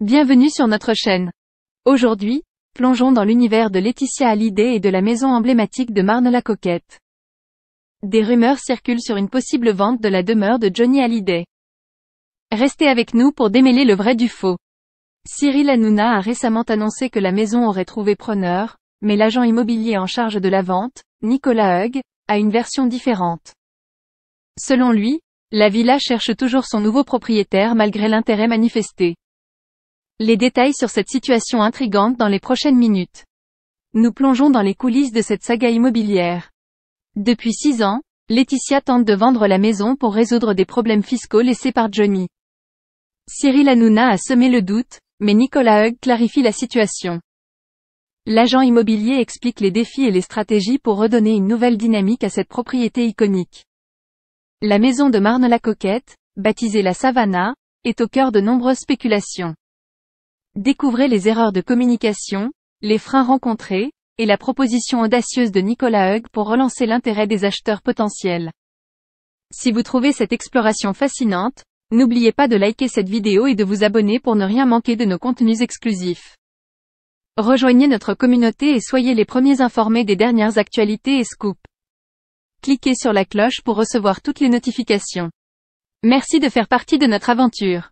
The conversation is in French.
Bienvenue sur notre chaîne. Aujourd'hui, plongeons dans l'univers de Laetitia Hallyday et de la maison emblématique de Marne-la-Coquette. Des rumeurs circulent sur une possible vente de la demeure de Johnny Hallyday. Restez avec nous pour démêler le vrai du faux. Cyril Hanouna a récemment annoncé que la maison aurait trouvé preneur, mais l'agent immobilier en charge de la vente, Nicolas Hug, a une version différente. Selon lui, la villa cherche toujours son nouveau propriétaire malgré l'intérêt manifesté. Les détails sur cette situation intrigante dans les prochaines minutes. Nous plongeons dans les coulisses de cette saga immobilière. Depuis six ans, Laetitia tente de vendre la maison pour résoudre des problèmes fiscaux laissés par Johnny. Cyril Hanouna a semé le doute, mais Nicolas Hugg clarifie la situation. L'agent immobilier explique les défis et les stratégies pour redonner une nouvelle dynamique à cette propriété iconique. La maison de Marne-la-Coquette, baptisée la Savannah, est au cœur de nombreuses spéculations. Découvrez les erreurs de communication, les freins rencontrés, et la proposition audacieuse de Nicolas Hug pour relancer l'intérêt des acheteurs potentiels. Si vous trouvez cette exploration fascinante, n'oubliez pas de liker cette vidéo et de vous abonner pour ne rien manquer de nos contenus exclusifs. Rejoignez notre communauté et soyez les premiers informés des dernières actualités et scoops. Cliquez sur la cloche pour recevoir toutes les notifications. Merci de faire partie de notre aventure.